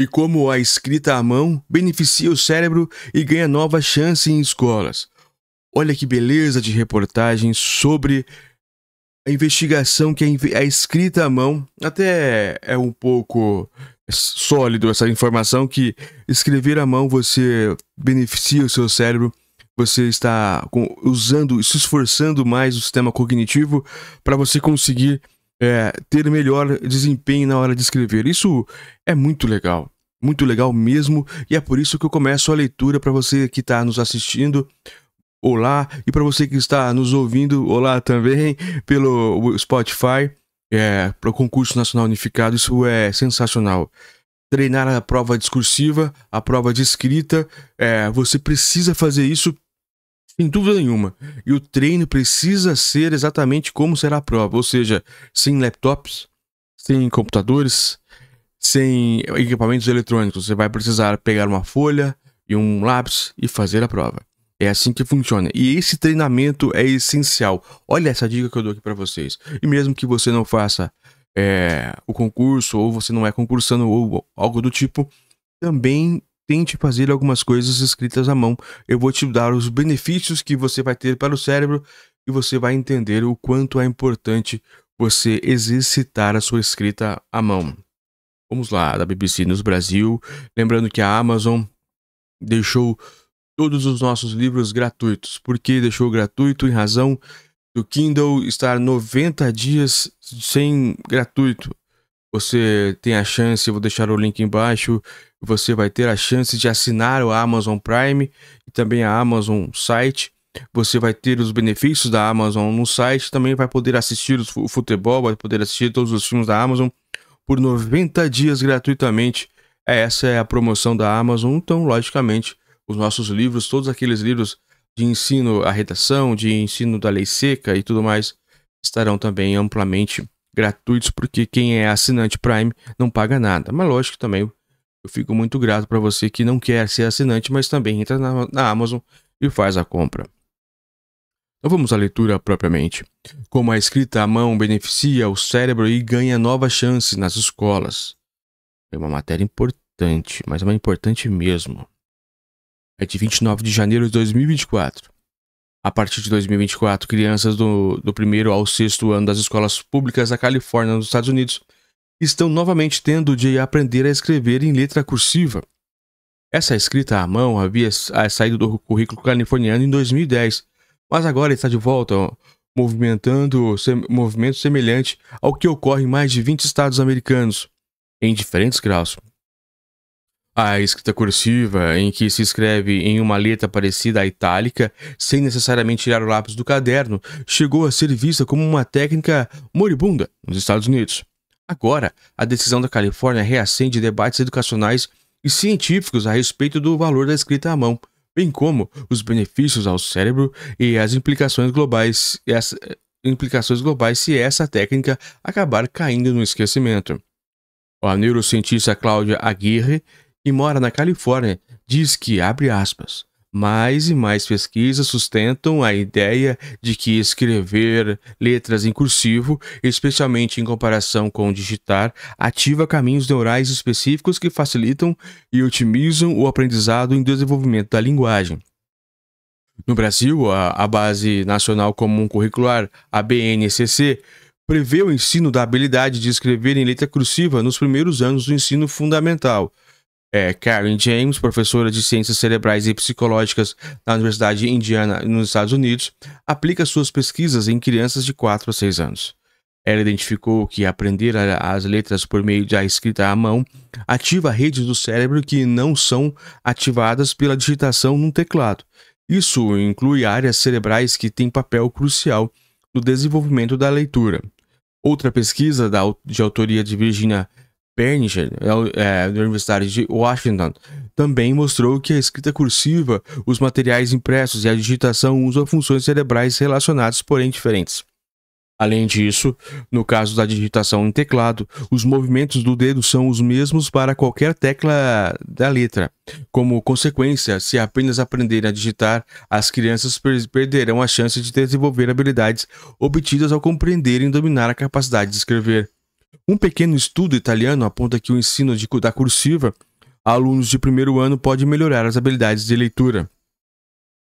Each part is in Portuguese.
e como a escrita à mão beneficia o cérebro e ganha nova chance em escolas. Olha que beleza de reportagem sobre a investigação que a, escrita à mão até é um pouco sólido essa informação que escrever à mão você beneficia o seu cérebro você está usando se esforçando mais o sistema cognitivo para você conseguir é, ter melhor desempenho na hora de escrever. Isso é muito legal, muito legal mesmo, e é por isso que eu começo a leitura para você que está nos assistindo. Olá, e para você que está nos ouvindo, olá também pelo Spotify, é, para o concurso nacional unificado, isso é sensacional treinar a prova discursiva, a prova de escrita. É, você precisa fazer isso sem dúvida nenhuma. E o treino precisa ser exatamente como será a prova, ou seja, sem laptops, sem computadores, sem equipamentos eletrônicos. Você vai precisar pegar uma folha e um lápis e fazer a prova. É assim que funciona. E esse treinamento é essencial. Olha essa dica que eu dou aqui para vocês. E mesmo que você não faça é, o concurso, ou você não é concursando, ou algo do tipo, também tente fazer algumas coisas escritas à mão. Eu vou te dar os benefícios que você vai ter para o cérebro e você vai entender o quanto é importante você exercitar a sua escrita à mão. Vamos lá, da BBC News Brasil. Lembrando que a Amazon deixou todos os nossos livros gratuitos. Por que deixou gratuito? Em razão do Kindle estar 90 dias sem gratuito. Você tem a chance, eu vou deixar o link embaixo. Você vai ter a chance de assinar o Amazon Prime e também a Amazon Site. Você vai ter os benefícios da Amazon no site, também vai poder assistir o futebol, vai poder assistir todos os filmes da Amazon por 90 dias gratuitamente. É, essa é a promoção da Amazon. Então, logicamente, os nossos livros, todos aqueles livros de ensino à redação, de ensino da lei seca e tudo mais, estarão também amplamente gratuitos, porque quem é assinante Prime não paga nada. Mas lógico também eu fico muito grato para você que não quer ser assinante, mas também entra na, na Amazon e faz a compra. Então vamos à leitura propriamente. Como a escrita à mão beneficia o cérebro e ganha novas chances nas escolas. É uma matéria importante, mas é uma importante mesmo. É de 29 de janeiro de 2024. A partir de 2024, crianças do, do primeiro ao sexto ano das escolas públicas da Califórnia, nos Estados Unidos, estão novamente tendo de aprender a escrever em letra cursiva. Essa escrita à mão havia ah, saído do currículo californiano em 2010, mas agora está de volta, movimentando sem, movimento semelhante ao que ocorre em mais de 20 estados americanos, em diferentes graus. A escrita cursiva, em que se escreve em uma letra parecida à itálica, sem necessariamente tirar o lápis do caderno, chegou a ser vista como uma técnica moribunda nos Estados Unidos. Agora, a decisão da Califórnia reacende debates educacionais e científicos a respeito do valor da escrita à mão, bem como os benefícios ao cérebro e as implicações globais, as eh, implicações globais se essa técnica acabar caindo no esquecimento. A neurocientista Cláudia Aguirre que mora na Califórnia, diz que, abre aspas, mais e mais pesquisas sustentam a ideia de que escrever letras em cursivo, especialmente em comparação com digitar, ativa caminhos neurais específicos que facilitam e otimizam o aprendizado e desenvolvimento da linguagem. No Brasil, a, a Base Nacional Comum Curricular, a BNCC, prevê o ensino da habilidade de escrever em letra cursiva nos primeiros anos do ensino fundamental é, Karen James, professora de Ciências Cerebrais e Psicológicas na Universidade Indiana, nos Estados Unidos, aplica suas pesquisas em crianças de 4 a 6 anos. Ela identificou que aprender as letras por meio da escrita à mão ativa redes do cérebro que não são ativadas pela digitação num teclado. Isso inclui áreas cerebrais que têm papel crucial no desenvolvimento da leitura. Outra pesquisa de autoria de Virginia Perninger, é, é da Universidade de Washington, também mostrou que a escrita cursiva, os materiais impressos e a digitação usam funções cerebrais relacionadas, porém diferentes. Além disso, no caso da digitação em teclado, os movimentos do dedo são os mesmos para qualquer tecla da letra. Como consequência, se apenas aprenderem a digitar, as crianças perderão a chance de desenvolver habilidades obtidas ao compreenderem e dominar a capacidade de escrever. Um pequeno estudo italiano aponta que o ensino de, da cursiva a alunos de primeiro ano pode melhorar as habilidades de leitura.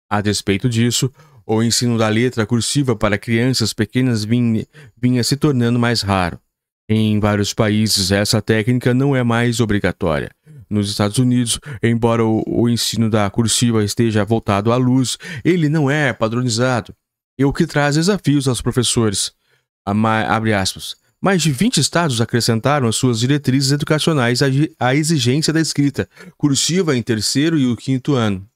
A despeito disso, o ensino da letra cursiva para crianças pequenas vinha, vinha se tornando mais raro. Em vários países, essa técnica não é mais obrigatória. Nos Estados Unidos, embora o, o, ensino da cursiva esteja voltado à luz, ele não é padronizado, e o que traz desafios aos professores. abre aspas. Mais de 20 estados acrescentaram às suas diretrizes educacionais a, exigência da escrita, cursiva em terceiro e o quinto ano.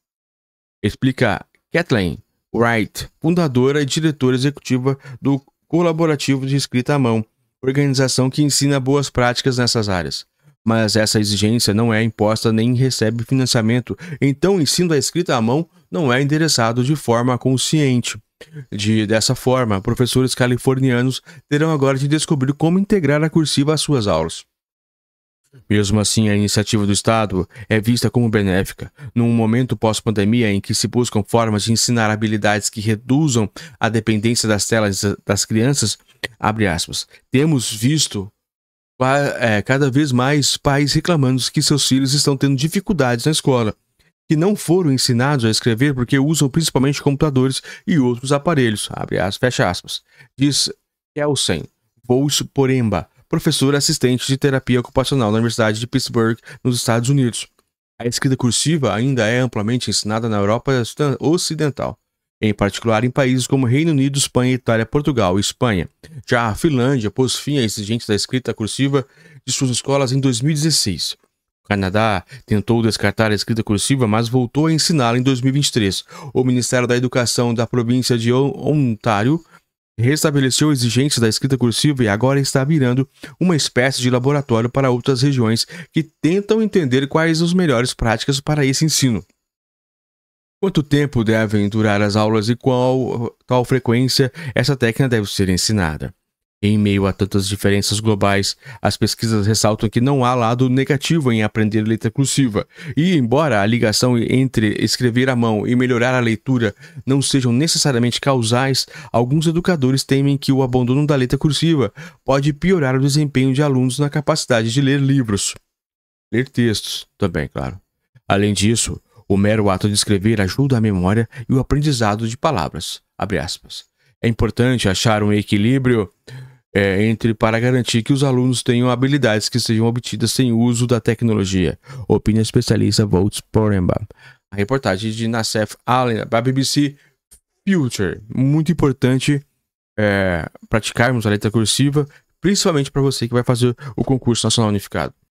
Explica Kathleen Wright, fundadora e diretora executiva do Colaborativo de Escrita à Mão, organização que ensina boas práticas nessas áreas. Mas essa exigência não é imposta nem recebe financiamento, então o ensino da escrita à mão não é endereçado de forma consciente. De dessa forma, professores californianos terão agora de descobrir como integrar a cursiva às suas aulas. Mesmo assim, a iniciativa do Estado é vista como benéfica, num momento pós-pandemia em que se buscam formas de ensinar habilidades que reduzam a dependência das telas das crianças, aspas, temos visto é, cada vez mais pais reclamando que seus filhos estão tendo dificuldades na escola que não foram ensinados a escrever porque usam principalmente computadores e outros aparelhos, abre as, fecha aspas. Diz Kelsen Bous Poremba, professor assistente de terapia ocupacional na Universidade de Pittsburgh, nos Estados Unidos. A escrita cursiva ainda é amplamente ensinada na Europa Ocidental em particular em países como Reino Unido, Espanha, Itália, Portugal e Espanha. Já a Finlândia pôs fim à exigência da escrita cursiva de suas escolas em 2016. Canadá tentou descartar a escrita cursiva, mas voltou a ensiná-la em 2023. O Ministério da Educação da província de Ontário restabeleceu a exigência da escrita cursiva e agora está virando uma espécie de laboratório para outras regiões que tentam entender quais as melhores práticas para esse ensino. Quanto tempo devem durar as aulas e qual tal frequência essa técnica deve ser ensinada? Em meio a tantas diferenças globais, as pesquisas ressaltam que não há lado negativo em aprender letra cursiva, e embora a ligação entre escrever à mão e melhorar a leitura não sejam necessariamente causais, alguns educadores temem que o abandono da letra cursiva pode piorar o desempenho de alunos na capacidade de ler livros. Ler textos também, claro. Além disso, o mero ato de escrever ajuda a memória e o aprendizado de palavras. É importante achar um equilíbrio é, entre para garantir que os alunos tenham habilidades que sejam obtidas sem uso da tecnologia. Opinião especialista Volts Poremba. A reportagem de Nassef Allen para a BBC Future. Muito importante é, praticarmos a letra cursiva, principalmente para você que vai fazer o concurso nacional unificado.